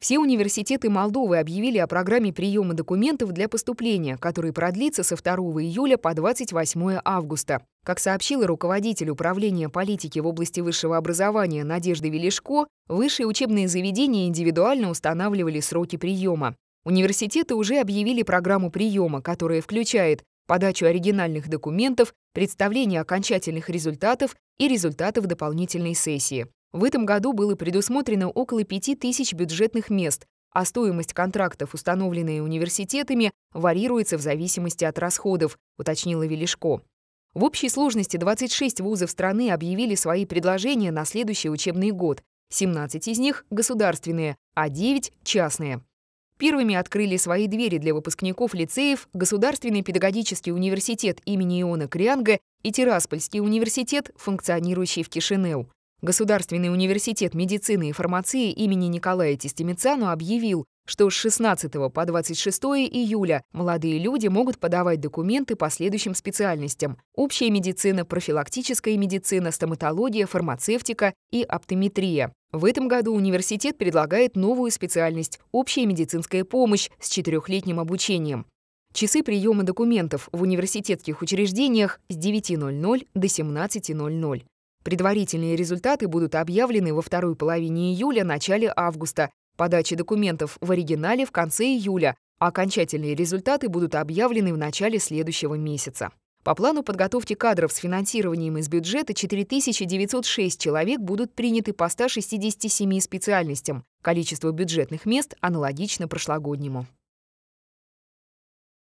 Все университеты Молдовы объявили о программе приема документов для поступления, который продлится со 2 июля по 28 августа. Как сообщила руководитель управления политики в области высшего образования Надежда Велишко, высшие учебные заведения индивидуально устанавливали сроки приема. Университеты уже объявили программу приема, которая включает подачу оригинальных документов, представление окончательных результатов и результатов дополнительной сессии. В этом году было предусмотрено около 5000 бюджетных мест, а стоимость контрактов, установленные университетами, варьируется в зависимости от расходов, уточнила Велишко. В общей сложности 26 вузов страны объявили свои предложения на следующий учебный год. 17 из них — государственные, а 9 — частные. Первыми открыли свои двери для выпускников лицеев Государственный педагогический университет имени Иона Крианга и Тираспольский университет, функционирующий в Кишинеу. Государственный университет медицины и фармации имени Николая Тестемицану объявил, что с 16 по 26 июля молодые люди могут подавать документы по следующим специальностям – общая медицина, профилактическая медицина, стоматология, фармацевтика и оптометрия. В этом году университет предлагает новую специальность – общая медицинская помощь с четырехлетним обучением. Часы приема документов в университетских учреждениях с 9.00 до 17.00. Предварительные результаты будут объявлены во второй половине июля, начале августа, подача документов в оригинале в конце июля, окончательные результаты будут объявлены в начале следующего месяца. По плану подготовки кадров с финансированием из бюджета 4906 человек будут приняты по 167 специальностям. Количество бюджетных мест аналогично прошлогоднему.